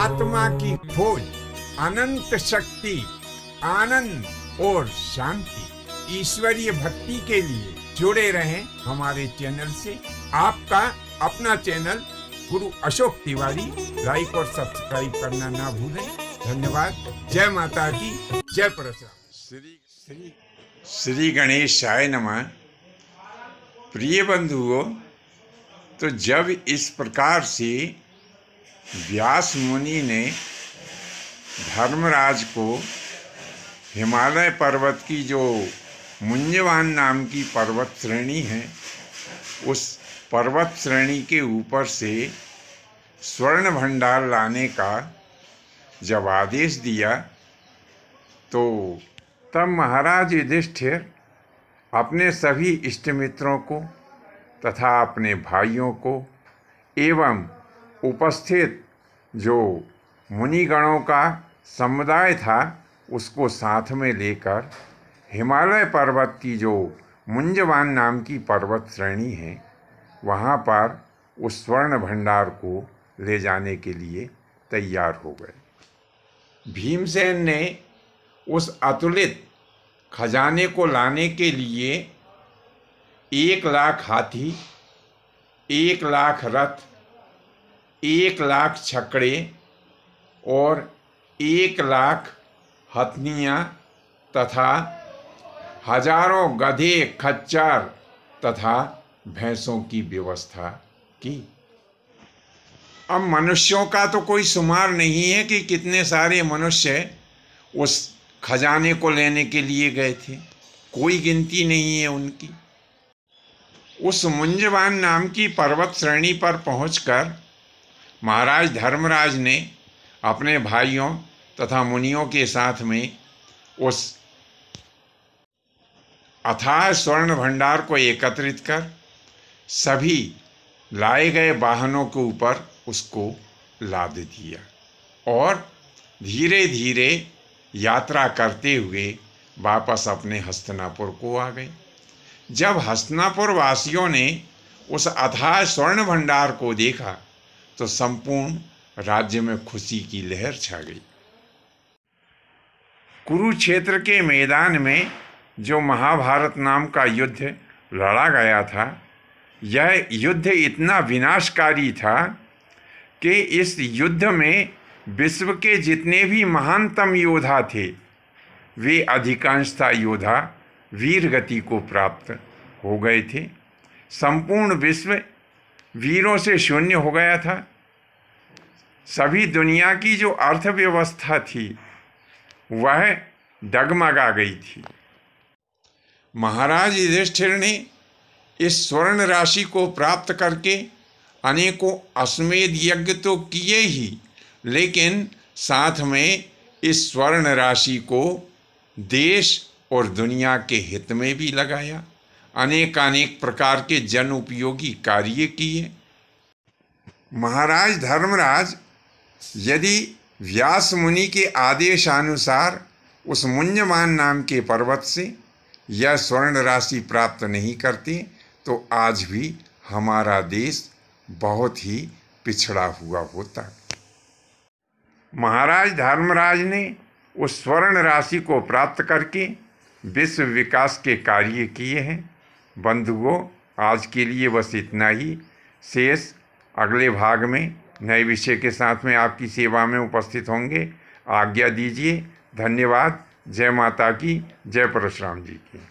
आत्मा की खोज अनंत शक्ति आनंद और शांति ईश्वरीय भक्ति के लिए जुड़े रहें हमारे चैनल से आपका अपना चैनल गुरु अशोक तिवारी लाइक और सब्सक्राइब करना ना भूलें धन्यवाद जय माता की जय प्रसाद श्री श्री श्री गणेश आय नम प्रिय बंधुओं तो जब इस प्रकार से व्यास मुनि ने धर्मराज को हिमालय पर्वत की जो मुंजवान नाम की पर्वत श्रेणी है उस पर्वत श्रेणी के ऊपर से स्वर्ण भंडार लाने का जब आदेश दिया तो तब महाराज युधिष्ठिर अपने सभी इष्ट मित्रों को तथा अपने भाइयों को एवं उपस्थित जो मुनिगणों का समुदाय था उसको साथ में लेकर हिमालय पर्वत की जो मुंजवान नाम की पर्वत श्रेणी है वहाँ पर उस स्वर्ण भंडार को ले जाने के लिए तैयार हो गए भीमसेन ने उस अतुलित खजाने को लाने के लिए एक लाख हाथी एक लाख रथ एक लाख छकड़े और एक लाख हथनियाँ तथा हजारों गधे खच्चर तथा भैंसों की व्यवस्था की अब मनुष्यों का तो कोई शुमार नहीं है कि कितने सारे मनुष्य उस खजाने को लेने के लिए गए थे कोई गिनती नहीं है उनकी उस मुंजवान नाम की पर्वत श्रेणी पर पहुंचकर महाराज धर्मराज ने अपने भाइयों तथा मुनियों के साथ में उस अथाह स्वर्ण भंडार को एकत्रित कर सभी लाए गए वाहनों के ऊपर उसको लाद दिया और धीरे धीरे यात्रा करते हुए वापस अपने हस्तनापुर को आ गए जब हस्तनापुर वासियों ने उस अथाह स्वर्ण भंडार को देखा तो संपूर्ण राज्य में खुशी की लहर छा गई कुरुक्षेत्र के मैदान में जो महाभारत नाम का युद्ध लड़ा गया था यह युद्ध इतना विनाशकारी था कि इस युद्ध में विश्व के जितने भी महानतम योद्धा थे वे अधिकांशता योद्धा वीर गति को प्राप्त हो गए थे संपूर्ण विश्व वीरों से शून्य हो गया था सभी दुनिया की जो अर्थव्यवस्था थी वह डगमगा गई थी महाराज युधिष्ठिर ने इस स्वर्ण राशि को प्राप्त करके अनेकों अश्वेध यज्ञ तो किए ही लेकिन साथ में इस स्वर्ण राशि को देश और दुनिया के हित में भी लगाया अनेक अनेक प्रकार के जन उपयोगी कार्य किए महाराज धर्मराज यदि व्यास मुनि के आदेशानुसार उस मुंजमान नाम के पर्वत से यह स्वर्ण राशि प्राप्त नहीं करते तो आज भी हमारा देश बहुत ही पिछड़ा हुआ होता महाराज धर्मराज ने उस स्वर्ण राशि को प्राप्त करके विश्व विकास के कार्य किए हैं बंधुओं आज के लिए बस इतना ही शेष अगले भाग में नए विषय के साथ में आपकी सेवा में उपस्थित होंगे आज्ञा दीजिए धन्यवाद जय माता की जय परशुराम जी की